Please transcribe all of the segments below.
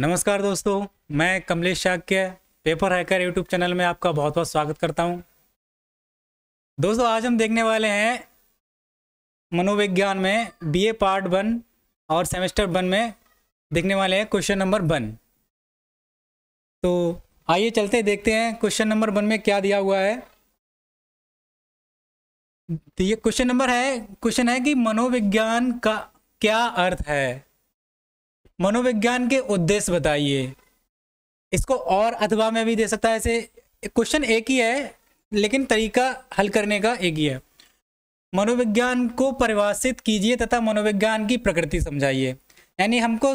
नमस्कार दोस्तों मैं Kamlesh Shakya paper hacker YouTube channel में आपका बहुत बहुत स्वागत करता हूं दोस्तों आज हम देखने वाले हैं मनोविज्ञान में बीए पार्ट वन और सेमेस्टर वन में देखने वाले हैं क्वेश्चन नंबर वन तो आइए चलते देखते हैं क्वेश्चन नंबर वन में क्या दिया हुआ है तो ये क्वेश्चन नंबर है क्वेश्चन है कि मनोविज्ञान का क्या अर्थ है मनोविज्ञान के उद्देश्य बताइए इसको और अथवा में भी दे सकता है ऐसे क्वेश्चन एक ही है लेकिन तरीका हल करने का एक ही है मनोविज्ञान को परिभाषित कीजिए तथा मनोविज्ञान की प्रकृति समझाइए यानी हमको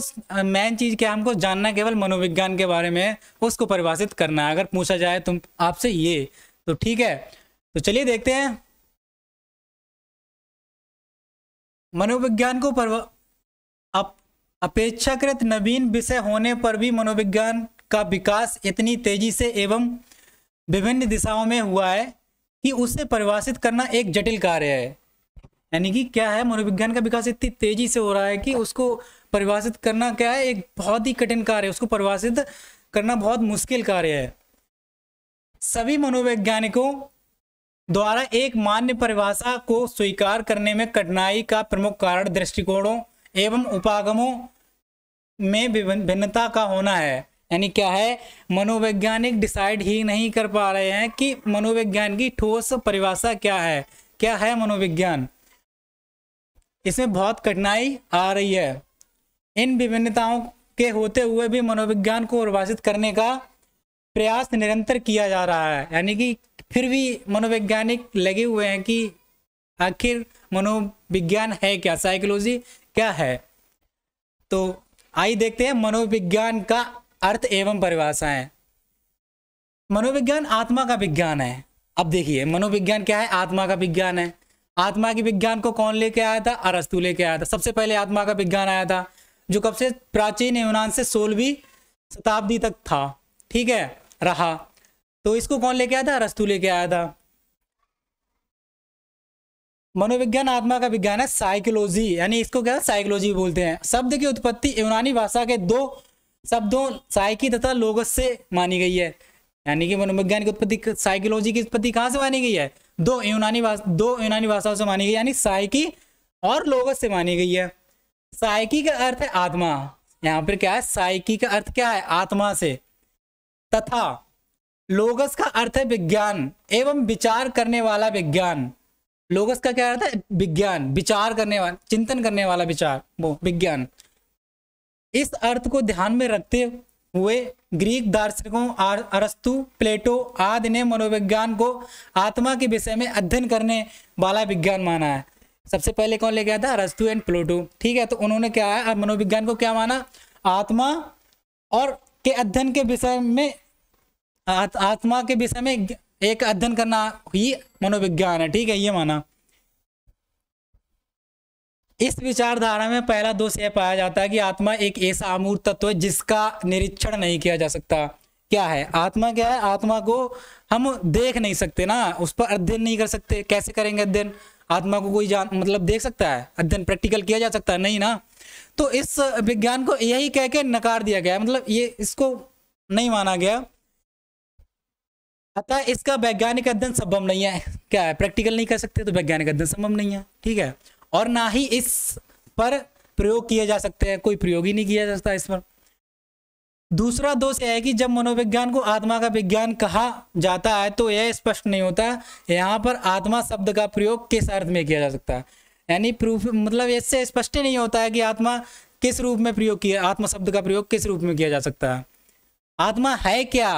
मेन चीज़ क्या हमको जानना केवल मनोविज्ञान के बारे में उसको परिभाषित करना है अगर पूछा जाए तुम तो आपसे ये तो ठीक है तो चलिए देखते हैं मनोविज्ञान को परवा अपेक्षाकृत नवीन विषय होने पर भी मनोविज्ञान का विकास इतनी तेजी से एवं विभिन्न दिशाओं में हुआ है कि उसे परिभाषित करना एक जटिल कार्य है यानी कि क्या है मनोविज्ञान का विकास इतनी तेजी से हो रहा है कि उसको परिभाषित करना क्या है एक बहुत ही कठिन कार्य है उसको परिभाषित करना बहुत मुश्किल कार्य है सभी मनोवैज्ञानिकों द्वारा एक मान्य परिभाषा को स्वीकार करने में कठिनाई का प्रमुख कारण दृष्टिकोणों एवं उपागमों में भिन्नता का होना है यानी क्या है मनोवैज्ञानिक डिसाइड ही नहीं कर पा रहे हैं कि मनोविज्ञान की ठोस परिभाषा क्या है क्या है मनोविज्ञान इसमें बहुत कठिनाई आ रही है इन विभिन्नताओं के होते हुए भी मनोविज्ञान को परिभाषित करने का प्रयास निरंतर किया जा रहा है यानी कि फिर भी मनोवैज्ञानिक लगे हुए हैं कि आखिर मनोविज्ञान है क्या साइकोलॉजी क्या है तो आइए देखते हैं मनोविज्ञान का अर्थ एवं परिभाषा है मनोविज्ञान आत्मा का विज्ञान है अब देखिए मनोविज्ञान क्या है आत्मा का विज्ञान है आत्मा के विज्ञान को कौन लेके आया था अरस्तु लेके आया था सबसे पहले आत्मा का विज्ञान आया था जो कब से प्राचीन यूनान से सोलहवीं शताब्दी तक था ठीक है रहा तो इसको कौन लेके आया था अरस्तु लेके आया था मनोविज्ञान आत्मा का विज्ञान है साइकोलॉजी यानी इसको क्या साइकोलॉजी बोलते हैं शब्द की उत्पत्ति यूनानी भाषा के दो शब्दों साइकी तथा लोगस से मानी गई है यानी कि मनोविज्ञान की उत्पत्ति साइकोलॉजी की उत्पत्ति कहाँ से मानी गई है दो यूनानी भाषा दो यूनानी भाषाओं से मानी गई यानी साइकी और लोगस से मानी गई है साइकी का अर्थ है आत्मा यहाँ पर क्या है साइकी का अर्थ क्या है आत्मा से तथा लोगस का अर्थ है विज्ञान एवं विचार करने वाला विज्ञान लोगस का क्या रहता है विज्ञान विचार करने वाला चिंतन करने वाला विचार वो विज्ञान इस अर्थ को ध्यान में रखते हुए ग्रीक दार्शनिकों अरस्तु प्लेटो आदि ने मनोविज्ञान को आत्मा के विषय में अध्ययन करने वाला विज्ञान माना है सबसे पहले कौन ले गया था अरस्तु एंड प्लेटो ठीक है तो उन्होंने क्या है मनोविज्ञान को क्या माना आत्मा और के अध्ययन के विषय में आत्मा के विषय में एक अध्ययन करना ही मनोविज्ञान है ठीक है ये माना इस विचारधारा में पहला दोष यह पाया जाता है कि आत्मा एक ऐसा अमूर्त तत्व है जिसका निरीक्षण नहीं किया जा सकता क्या है आत्मा क्या है आत्मा को हम देख नहीं सकते ना उस पर अध्ययन नहीं कर सकते कैसे करेंगे अध्ययन आत्मा को कोई जान मतलब देख सकता है अध्ययन प्रैक्टिकल किया जा सकता है नहीं ना तो इस विज्ञान को यही कह के नकार दिया गया मतलब ये इसको नहीं माना गया अतः इसका वैज्ञानिक अध्ययन संभव नहीं है क्या है प्रैक्टिकल नहीं कर सकते तो वैज्ञानिक अध्ययन संभव नहीं है ठीक है और ना ही इस पर प्रयोग किया जा सकते हैं कोई प्रयोग ही नहीं किया जा सकता इस पर दूसरा दोष यह है कि जब मनोविज्ञान को आत्मा का विज्ञान कहा जाता है तो यह स्पष्ट नहीं होता यहाँ पर आत्मा शब्द का प्रयोग किस अर्थ में किया जा सकता है यानी प्रूफ मतलब इससे स्पष्ट नहीं होता है कि आत्मा किस रूप में प्रयोग किया आत्मा शब्द का प्रयोग किस रूप में किया जा सकता है आत्मा है क्या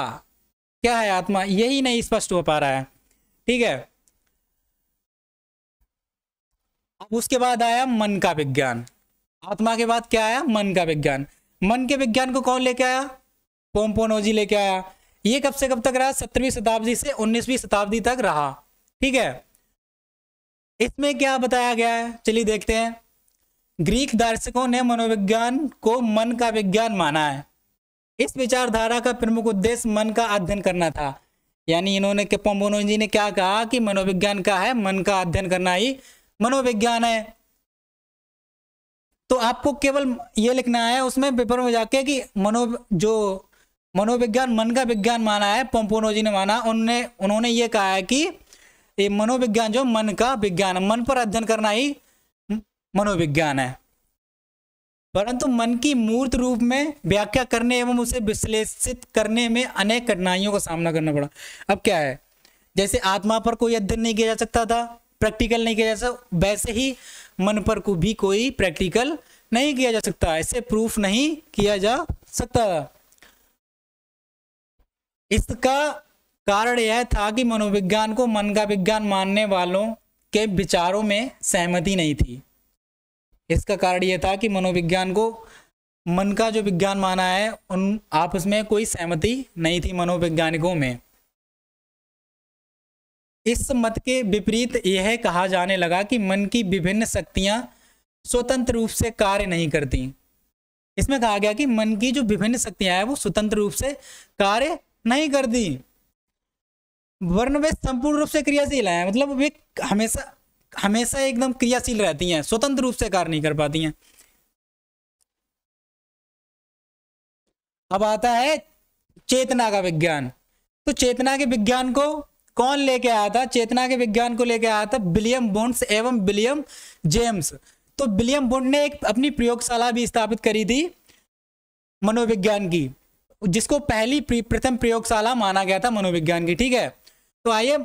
क्या है आत्मा यही नहीं स्पष्ट हो पा रहा है ठीक है अब उसके बाद आया मन का विज्ञान आत्मा के बाद क्या आया मन का विज्ञान मन के विज्ञान को कौन लेके आया पोम्पोनोजी लेके आया ये कब से कब तक रहा सत्रहवीं शताब्दी से उन्नीसवीं शताब्दी तक रहा ठीक है इसमें क्या बताया गया है चलिए देखते हैं ग्रीक दार्शकों ने मनोविज्ञान को मन का विज्ञान माना है इस विचारधारा का प्रमुख उद्देश्य मन का अध्ययन करना था यानी इन्होंने के पोम्बोनो ने क्या कहा कि मनोविज्ञान का है मन का अध्ययन करना ही मनोविज्ञान है तो आपको केवल ये लिखना है उसमें पेपर में जाके कि मनो जो मनोविज्ञान मन का विज्ञान माना है पोम्पोनोजी ने माना उन्होंने उन्होंने ये कहा है कि ये मनोविज्ञान जो मन का विज्ञान मन पर अध्ययन करना ही मनोविज्ञान है परंतु मन की मूर्त रूप में व्याख्या करने एवं उसे विश्लेषित करने में अनेक कठिनाइयों का सामना करना पड़ा अब क्या है जैसे आत्मा पर कोई अध्ययन नहीं किया जा सकता था प्रैक्टिकल नहीं किया जा सकता वैसे ही मन पर को भी कोई प्रैक्टिकल नहीं किया जा सकता ऐसे प्रूफ नहीं किया जा सकता इसका कारण यह था कि मनोविज्ञान को मन का विज्ञान मानने वालों के विचारों में सहमति नहीं थी इसका कारण यह था कि मनोविज्ञान को मन का जो विज्ञान माना है उन आपस में कोई सहमति नहीं थी मनोवैज्ञानिकों में इस मत के विपरीत यह कहा जाने लगा कि मन की विभिन्न शक्तियां स्वतंत्र रूप से कार्य नहीं करती इसमें कहा गया कि मन की जो विभिन्न शक्तियां हैं वो स्वतंत्र रूप से कार्य नहीं करती वर्ण वे संपूर्ण रूप से क्रियाशील है मतलब वे हमेशा हमेशा एकदम क्रियाशील रहती हैं स्वतंत्र रूप से कार्य नहीं कर पाती हैं अब आता है चेतना का विज्ञान तो चेतना के विज्ञान को कौन लेके आया था चेतना के विज्ञान को लेके आया था विलियम बोन्ड्स एवं विलियम जेम्स तो विलियम बोन्ड ने एक अपनी प्रयोगशाला भी स्थापित करी थी मनोविज्ञान की जिसको पहली प्रथम प्रयोगशाला माना गया था मनोविज्ञान की ठीक है तो आइए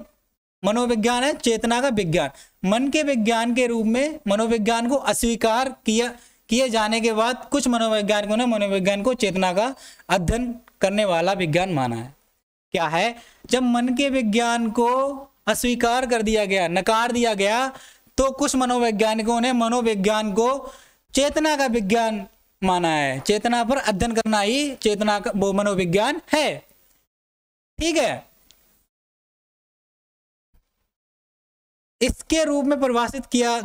मनोविज्ञान है चेतना का विज्ञान मन के विज्ञान के रूप में मनोविज्ञान को अस्वीकार किया किए जाने के बाद कुछ मनोवैज्ञानिकों ने मनोविज्ञान को चेतना का अध्ययन करने वाला विज्ञान माना है क्या है जब मन के विज्ञान को अस्वीकार कर दिया गया नकार दिया गया तो कुछ मनोवैज्ञानिकों ने मनोविज्ञान को चेतना का विज्ञान माना है चेतना पर अध्ययन करना ही चेतना का वो मनोविज्ञान है ठीक है इसके रूप में परिभाषित किया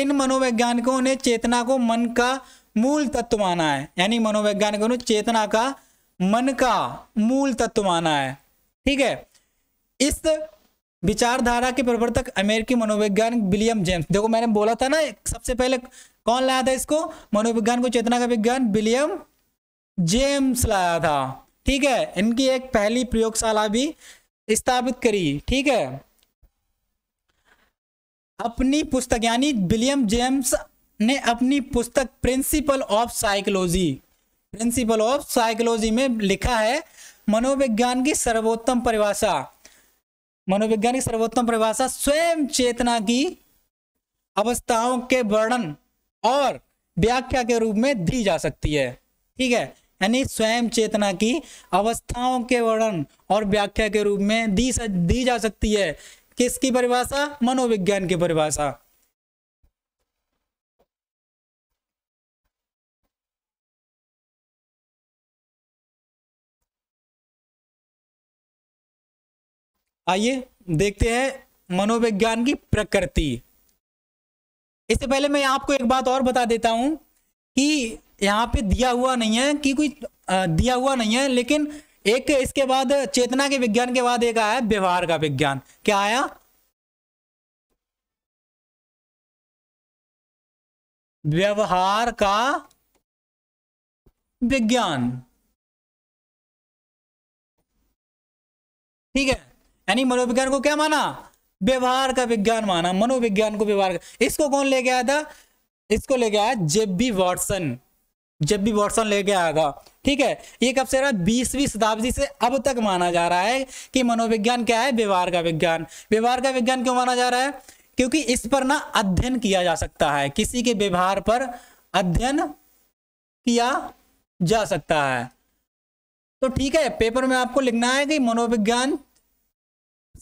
इन मनोवैज्ञानिकों ने चेतना को मन का मूल तत्व माना है यानी मनोवैज्ञानिकों ने चेतना का मन का मूल तत्व माना है ठीक है इस विचारधारा के प्रवर्तक अमेरिकी मनोवैज्ञानिक विलियम जेम्स देखो मैंने बोला था ना सबसे पहले कौन लाया था इसको मनोविज्ञान को चेतना का विज्ञान विलियम जेम्स लाया था ठीक है इनकी एक पहली प्रयोगशाला भी स्थापित करी ठीक है अपनी पुस्तक यानी विलियम जेम्स ने अपनी पुस्तक principle of psychology principle of psychology में लिखा है मनोविज्ञान की सर्वोत्तम परिभाषा मनोविज्ञान की सर्वोत्तम परिभाषा स्वयं चेतना की अवस्थाओं के वर्णन और व्याख्या के रूप में दी जा सकती है ठीक है यानी स्वयं चेतना की अवस्थाओं के वर्णन और व्याख्या के रूप में दी दी जा सकती है किसकी परिभाषा मनोविज्ञान की परिभाषा आइए देखते हैं मनोविज्ञान की प्रकृति इससे पहले मैं आपको एक बात और बता देता हूं कि यहां पे दिया हुआ नहीं है कि कोई दिया हुआ नहीं है लेकिन एक इसके बाद चेतना के विज्ञान के बाद एक आया व्यवहार का विज्ञान क्या आया व्यवहार का विज्ञान ठीक है यानी मनोविज्ञान को क्या माना व्यवहार का विज्ञान माना मनोविज्ञान को व्यवहार इसको कौन लेके आया था इसको लेके आया जेबी वॉटसन जब भी वॉटसन लेके आएगा ठीक है ये कब से रहा बीसवीं शताब्दी से अब तक माना जा रहा है कि मनोविज्ञान क्या है व्यवहार का विज्ञान व्यवहार का विज्ञान क्यों माना जा रहा है क्योंकि इस पर ना अध्ययन किया जा सकता है किसी के व्यवहार पर अध्ययन किया जा सकता है तो ठीक है पेपर में आपको लिखना है कि मनोविज्ञान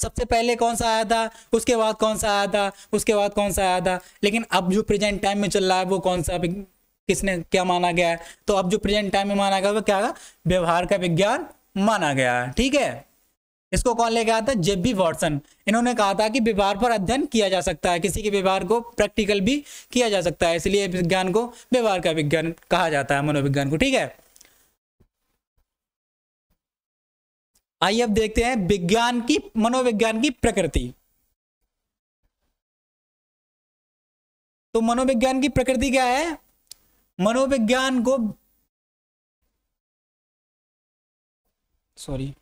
सबसे पहले कौन सा आया था उसके बाद कौन सा आया था उसके बाद कौन सा आया था लेकिन अब जो प्रेजेंट टाइम में चल रहा है वो कौन सा किसने क्या माना गया है तो अब जो प्रेजेंट टाइम में माना गया वो क्या व्यवहार का विज्ञान माना गया है ठीक है इसको कौन लेके आया था जेबी वॉटसन इन्होंने कहा था कि व्यवहार पर अध्ययन किया जा सकता है किसी के व्यवहार को प्रैक्टिकल भी किया जा सकता है इसलिए विज्ञान को व्यवहार का विज्ञान कहा जाता है मनोविज्ञान को ठीक है आइए अब देखते हैं विज्ञान की मनोविज्ञान की प्रकृति तो मनोविज्ञान की प्रकृति क्या है मनोविज्ञान को सॉरी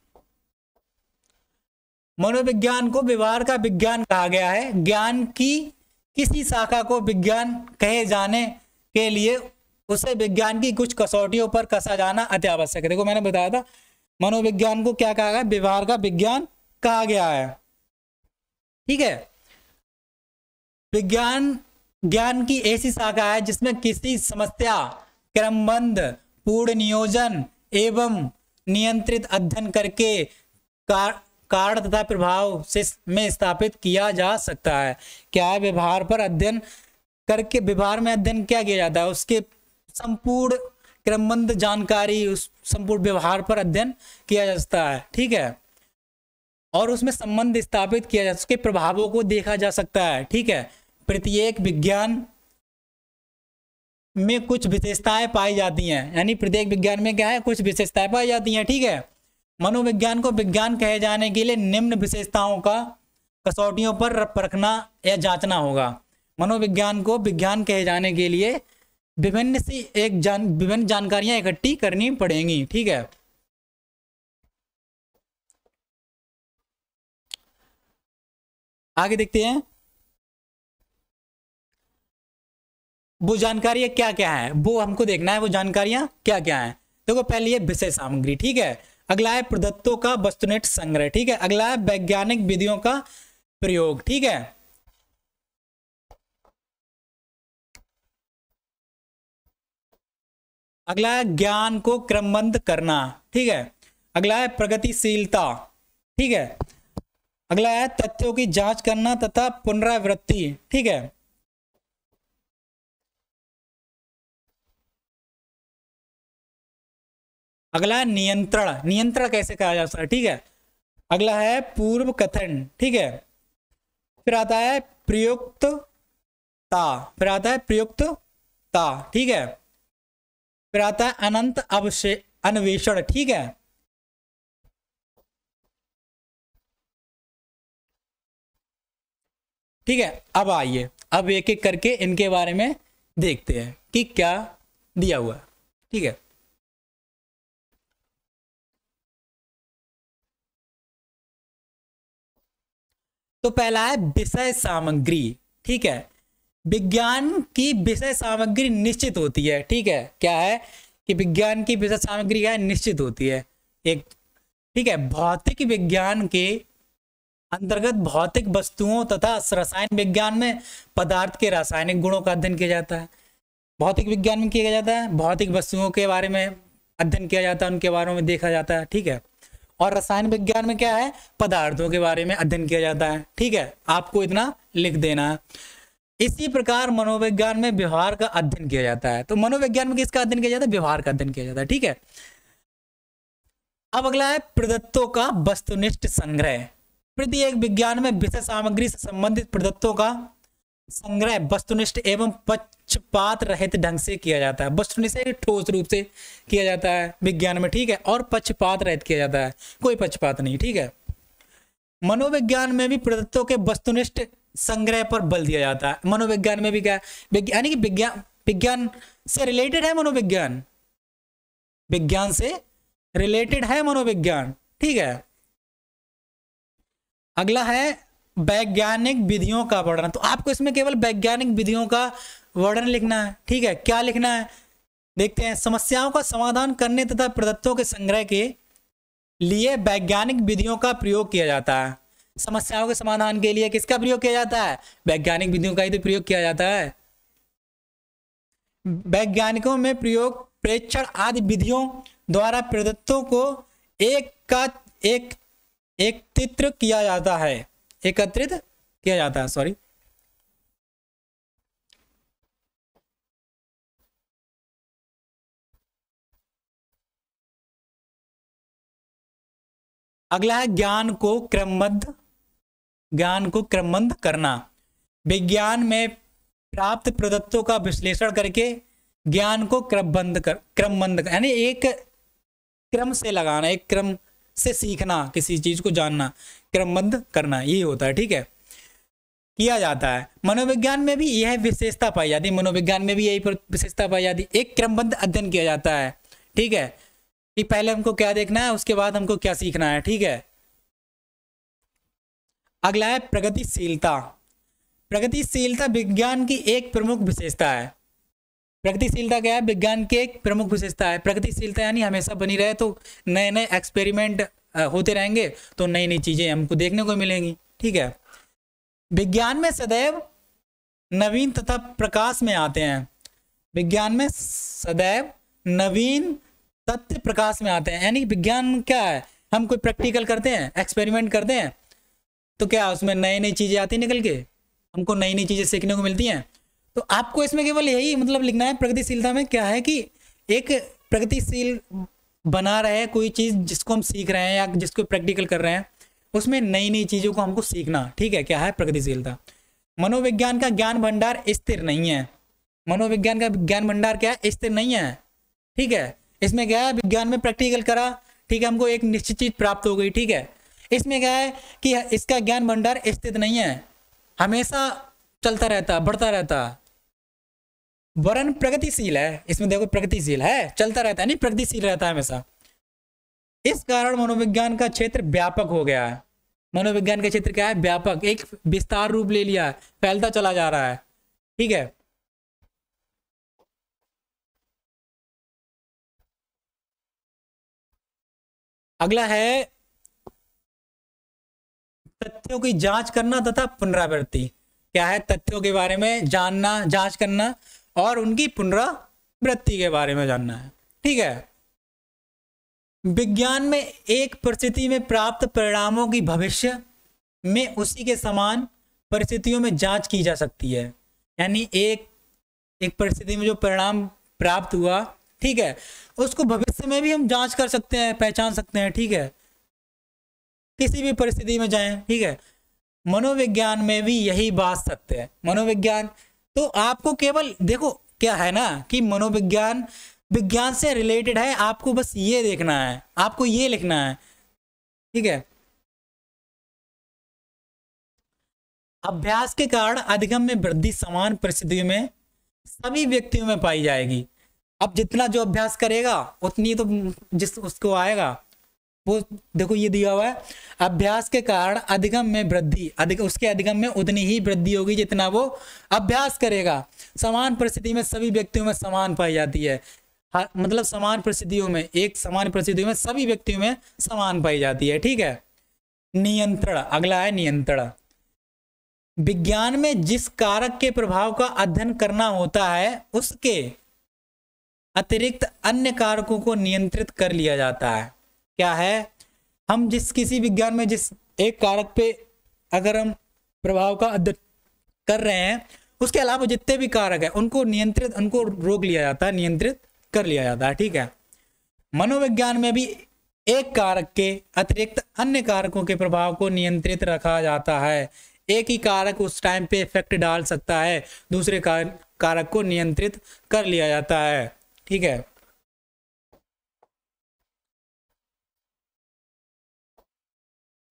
मनोविज्ञान को व्यवहार का विज्ञान कहा गया है ज्ञान की किसी शाखा को विज्ञान कहे जाने के लिए उसे विज्ञान की कुछ कसौटियों पर कसा जाना अति आवश्यक है देखो मैंने बताया था मनोविज्ञान को क्या कहा गया व्यवहार का विज्ञान कहा गया है ठीक है विज्ञान ज्ञान की ऐसी शाखा है जिसमें किसी समस्या क्रमबंध पूर्ण नियोजन एवं नियंत्रित अध्ययन करके कारण तथा प्रभाव से में स्थापित किया जा सकता है क्या है व्यवहार पर अध्ययन करके व्यवहार में अध्ययन क्या किया जाता है उसके संपूर्ण क्रमबंध जानकारी उस संपूर्ण व्यवहार पर अध्ययन किया जा सकता है ठीक है और उसमें संबंध स्थापित किया जा उसके प्रभावों को देखा जा सकता है ठीक है प्रत्येक विज्ञान में कुछ विशेषताएं पाई जाती हैं यानी प्रत्येक विज्ञान में क्या है कुछ विशेषताएं पाई जाती हैं ठीक है मनोविज्ञान को विज्ञान कहे जाने के लिए निम्न विशेषताओं का कसौटियों पर परखना या जांचना होगा मनोविज्ञान को विज्ञान कहे जाने के लिए विभिन्न सी एक जान विभिन्न जानकारियां इकट्ठी करनी पड़ेंगी ठीक है आगे देखते हैं वो जानकारियां क्या क्या है वो हमको देखना है वो जानकारियां क्या क्या है देखो पहले ये विषय सामग्री ठीक है अगला है प्रदत्तों का वस्तुनिट संग्रह ठीक है अगला है वैज्ञानिक विधियों का प्रयोग ठीक है अगला है ज्ञान को क्रमबद्ध करना ठीक है अगला है प्रगतिशीलता ठीक है अगला है तथ्यों की जांच करना तथा पुनरावृत्ति ठीक है अगला नियंत्रण नियंत्रण कैसे कहा जाता है ठीक है अगला है पूर्व कथन ठीक है फिर आता है प्रयुक्त ता फिर आता है प्रयुक्त ता ठीक है फिर आता है अनंत अवशे अन्वेषण ठीक है ठीक है अब आइए अब एक एक करके इनके बारे में देखते हैं कि क्या दिया हुआ ठीक है तो पहला है विषय सामग्री ठीक है विज्ञान की विषय सामग्री निश्चित होती है ठीक है क्या है कि विज्ञान की विषय सामग्री क्या है निश्चित होती है एक ठीक है भौतिक विज्ञान के अंतर्गत भौतिक वस्तुओं तथा रसायन विज्ञान में पदार्थ के रासायनिक गुणों का अध्ययन किया जाता है भौतिक विज्ञान में किया जाता है भौतिक वस्तुओं के बारे में अध्ययन किया जाता है उनके बारे में देखा जाता है ठीक है और रसायन विज्ञान में क्या है पदार्थों के बारे में अध्ययन किया जाता है ठीक है आपको इतना लिख देना है इसी प्रकार मनोविज्ञान में व्यवहार का अध्ययन किया जाता है तो मनोविज्ञान में किसका अध्ययन किया जाता है व्यवहार का अध्ययन किया जाता है ठीक है अब अगला है प्रदत्तों का वस्तुनिष्ठ संग्रह प्रति एक विज्ञान में विषय सामग्री से संबंधित प्रदत्तों का संग्रह वस्तुनिष्ठ एवं पक्षपात रहित ढंग से किया जाता है वस्तुनिष्ठ ठोस रूप से किया जाता है विज्ञान में ठीक है और पक्षपात रहित किया जाता है कोई पक्षपात नहीं ठीक है मनोविज्ञान में भी प्रदत्तों के वस्तुनिष्ठ संग्रह पर बल दिया जाता है मनोविज्ञान में भी क्या यानी कि विज्ञान विज्ञान से रिलेटेड है मनोविज्ञान विज्ञान से रिलेटेड है मनोविज्ञान ठीक है अगला है वैज्ञानिक विधियों का वर्णन तो आपको इसमें केवल वैज्ञानिक विधियों का वर्णन लिखना है ठीक है क्या लिखना है देखते हैं समस्याओं का समाधान करने तथा प्रदत्तों के संग्रह के लिए वैज्ञानिक विधियों का प्रयोग किया जाता है समस्याओं के समाधान के लिए किसका प्रयोग किया जाता है वैज्ञानिक विधियों का ही तो प्रयोग किया जाता है वैज्ञानिकों में प्रयोग प्रेक्षण आदि विधियों द्वारा प्रदत्तों को एक का एक एकत्रित किया जाता है एकत्रित किया जाता है सॉरी अगला है ज्ञान को क्रमबद्ध ज्ञान को क्रमबद्ध करना विज्ञान में प्राप्त प्रदत्तों का विश्लेषण करके ज्ञान को क्रमबद्ध कर क्रमबद्ध यानी एक क्रम से लगाना एक क्रम से सीखना किसी चीज़ को जानना क्रमबद्ध करना यही होता है ठीक है किया जाता है मनोविज्ञान में भी यह विशेषता पाई जाती है मनोविज्ञान में भी यही विशेषता पाई जाती है एक क्रमबद्ध अध्ययन किया जाता है ठीक है कि पहले हमको क्या देखना है उसके बाद हमको क्या सीखना है ठीक है अगला है प्रगतिशीलता प्रगतिशीलता विज्ञान की एक प्रमुख विशेषता है प्रगतिशीलता क्या है विज्ञान की एक प्रमुख विशेषता है प्रगतिशीलता यानी हमेशा बनी रहे तो नए नए एक्सपेरिमेंट होते रहेंगे तो नई नई चीज़ें हमको देखने को मिलेंगी ठीक है विज्ञान में सदैव नवीन तथा प्रकाश में आते हैं विज्ञान में सदैव नवीन तथ्य प्रकाश में आते हैं यानी विज्ञान क्या है हम कोई प्रैक्टिकल करते हैं एक्सपेरिमेंट करते हैं तो क्या उसमें नई नई चीज़ें आती निकल के हमको नई नई चीज़ें सीखने को मिलती हैं तो आपको इसमें केवल यही मतलब लिखना है प्रगतिशीलता में क्या है कि एक प्रगतिशील बना रहे हैं कोई चीज़ जिसको हम सीख रहे हैं या जिसको प्रैक्टिकल कर रहे हैं उसमें नई नई चीज़ों को हमको सीखना ठीक है क्या है प्रगतिशीलता मनोविज्ञान का ज्ञान भंडार स्थिर नहीं है मनोविज्ञान का ज्ञान भंडार क्या है स्थिर नहीं है ठीक है इसमें क्या है विज्ञान में प्रैक्टिकल करा ठीक है हमको एक निश्चित चीज़ प्राप्त हो गई ठीक है इसमें क्या है कि इसका ज्ञान भंडार स्थित नहीं है हमेशा चलता रहता बढ़ता रहता वरन प्रगतिशील है इसमें देखो प्रगतिशील है चलता रहता है नहीं प्रगतिशील रहता है हमेशा इस कारण मनोविज्ञान का क्षेत्र व्यापक हो गया है मनोविज्ञान का क्षेत्र क्या है व्यापक एक विस्तार रूप ले लिया है फैलता चला जा रहा है ठीक है अगला है तथ्यों की जांच करना तथा पुनरावृत्ति क्या है तथ्यों के बारे में जानना जांच करना और उनकी पुनरावृत्ति के बारे में जानना है ठीक है विज्ञान में एक परिस्थिति में प्राप्त परिणामों की भविष्य में उसी के समान परिस्थितियों में जांच की जा सकती है यानी एक एक परिस्थिति में जो परिणाम प्राप्त हुआ ठीक है उसको भविष्य में भी हम जांच कर सकते हैं पहचान सकते हैं ठीक है किसी भी परिस्थिति में जाएं ठीक है मनोविज्ञान में भी यही बात सत्य है मनोविज्ञान तो आपको केवल देखो क्या है ना कि मनोविज्ञान विज्ञान से रिलेटेड है आपको बस ये देखना है आपको ये लिखना है ठीक है अभ्यास के कारण अधिगम में वृद्धि समान परिस्थितियों में सभी व्यक्तियों में पाई जाएगी अब जितना जो अभ्यास करेगा उतनी तो जिस उसको आएगा वो देखो ये दिया हुआ है अभ्यास के कारण अधिगम में वृद्धि अधिक उसके अधिगम में उतनी ही वृद्धि होगी जितना वो अभ्यास करेगा समान परिस्थिति में सभी व्यक्तियों में समान पाई जाती है मतलब समान परिस्थितियों में एक समान परिस्थितियों में सभी व्यक्तियों में समान पाई जाती है ठीक है नियंत्रण अगला है नियंत्रण विज्ञान में जिस कारक के प्रभाव का अध्ययन करना होता है उसके अतिरिक्त अन्य कारकों को नियंत्रित कर लिया जाता है क्या है हम जिस किसी विज्ञान में जिस एक कारक पे अगर हम प्रभाव का अध्ययन कर रहे हैं उसके अलावा जितने भी कारक हैं उनको नियंत्रित उनको रोक लिया जाता है नियंत्रित कर लिया जाता है ठीक है मनोविज्ञान में भी एक कारक के अतिरिक्त अन्य कारकों के प्रभाव को नियंत्रित रखा जाता है एक ही कारक उस टाइम पे इफेक्ट डाल सकता है दूसरे कार, कारक को नियंत्रित कर लिया जाता है ठीक है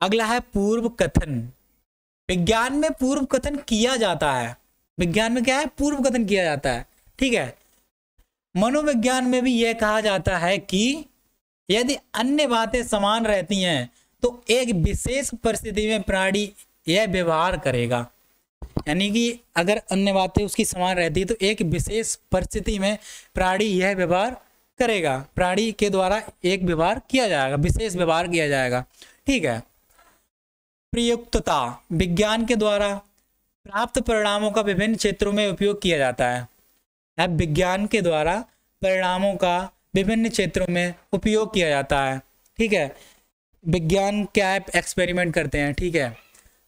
अगला है पूर्व कथन विज्ञान में पूर्व कथन किया जाता है विज्ञान में क्या है पूर्व कथन किया जाता है ठीक है मनोविज्ञान में भी यह कहा जाता है कि यदि अन्य बातें समान रहती हैं तो एक विशेष परिस्थिति में प्राणी यह व्यवहार करेगा यानी कि अगर अन्य बातें उसकी समान रहती है तो एक विशेष परिस्थिति में प्राणी यह व्यवहार करेगा प्राणी के द्वारा एक व्यवहार किया जाएगा विशेष व्यवहार किया जाएगा ठीक है प्रयुक्तता विज्ञान के द्वारा प्राप्त परिणामों का विभिन्न क्षेत्रों में उपयोग किया जाता है अब विज्ञान के द्वारा परिणामों का विभिन्न क्षेत्रों में उपयोग किया जाता है ठीक है विज्ञान क्या है एक्सपेरिमेंट करते हैं ठीक है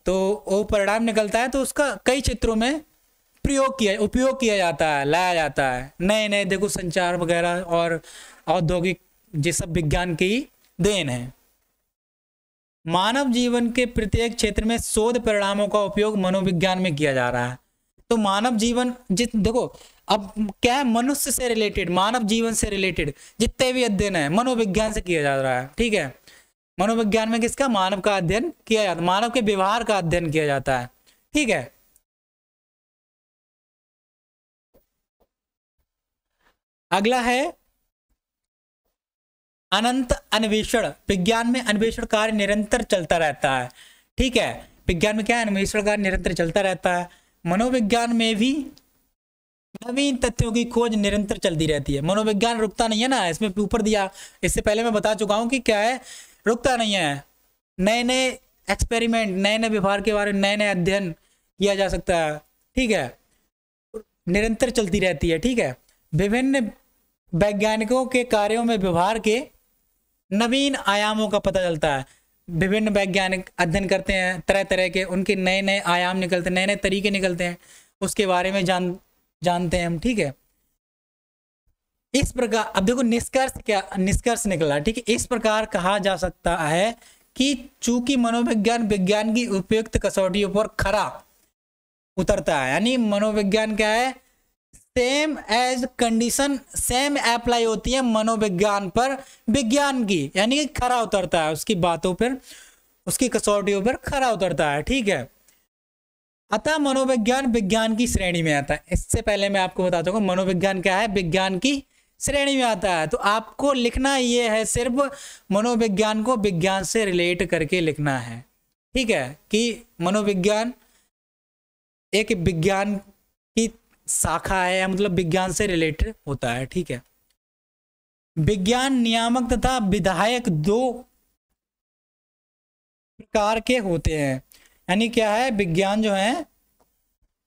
तो वो परिणाम निकलता है तो उसका कई क्षेत्रों में प्रयोग किया उपयोग किया जाता है लाया जाता है नए नए देखो संचार वगैरह और औद्योगिक जिस सब विज्ञान की देन है मानव जीवन के प्रत्येक क्षेत्र में शोध परिणामों का उपयोग मनोविज्ञान में किया जा रहा है तो मानव जीवन जित देखो अब क्या है मनुष्य से रिलेटेड मानव जीवन से रिलेटेड जितने भी अध्ययन है मनोविज्ञान से किया जा रहा है ठीक है मनोविज्ञान में किसका मानव का अध्ययन किया जाता मानव के व्यवहार का अध्ययन किया जाता है ठीक है अगला है अनंत अन्वेषण विज्ञान में अन्वेषण कार्य निरंतर चलता रहता है ठीक है विज्ञान में क्या है अन्वेषण कार्य निरंतर चलता रहता है मनोविज्ञान में भी नवीन तथ्यों की खोज निरंतर चलती रहती है मनोविज्ञान रुकता नहीं है ना इसमें ऊपर दिया इससे पहले मैं बता चुका हूँ कि क्या है रुकता नहीं है नए नए एक्सपेरिमेंट नए नए व्यवहार के बारे में नए नए अध्ययन किया जा सकता है ठीक है निरंतर चलती रहती है ठीक है विभिन्न वैज्ञानिकों के कार्यों में व्यवहार के नवीन आयामों का पता चलता है विभिन्न वैज्ञानिक अध्ययन करते हैं तरह तरह के उनके नए नए आयाम निकलते हैं नए नए तरीके निकलते हैं उसके बारे में जान जानते हैं हम ठीक है इस प्रकार अब देखो निष्कर्ष क्या निष्कर्ष निकला ठीक है इस प्रकार कहा जा सकता है कि चूंकि मनोविज्ञान विज्ञान की उपयुक्त कसौटियों पर खरा उतरता है यानी मनोविज्ञान क्या है same age condition same apply होती है मनोविज्ञान पर विज्ञान की यानी कि खरा उतरता है उसकी बातों पर उसकी कसौटियों पर खरा उतरता है ठीक है अतः मनोविज्ञान विज्ञान की श्रेणी में आता है इससे पहले मैं आपको बता दूंगा मनोविज्ञान क्या है विज्ञान की श्रेणी में आता है तो आपको लिखना ये है सिर्फ मनोविज्ञान को विज्ञान से रिलेट करके लिखना है ठीक है कि मनोविज्ञान एक विज्ञान की शाखा है या मतलब विज्ञान से रिलेटेड होता है ठीक है विज्ञान नियामक तथा विधायक दो प्रकार के होते हैं यानी क्या है विज्ञान जो है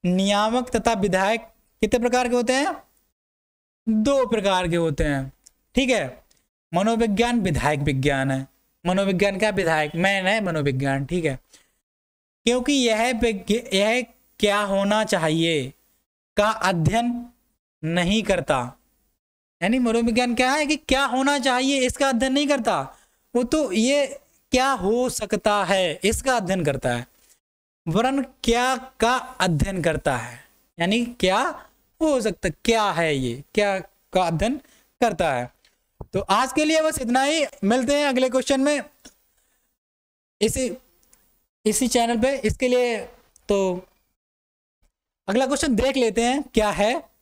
नियामक तथा विधायक कितने प्रकार के होते हैं दो प्रकार के होते हैं ठीक है मनोविज्ञान विधायक विज्ञान है मनोविज्ञान का विधायक मैन है मनोविज्ञान ठीक है क्योंकि यह यह क्या होना चाहिए का अध्ययन नहीं करता यानी मनोविज्ञान क्या है कि क्या होना चाहिए इसका अध्ययन नहीं करता वो तो ये क्या हो सकता है इसका अध्ययन करता है वरन क्या का अध्ययन करता है यानी क्या हो सकता क्या है ये क्या का अध्ययन करता है तो आज के लिए बस इतना ही मिलते हैं अगले क्वेश्चन में इसी इसी चैनल पे इसके लिए तो अगला क्वेश्चन देख लेते हैं क्या है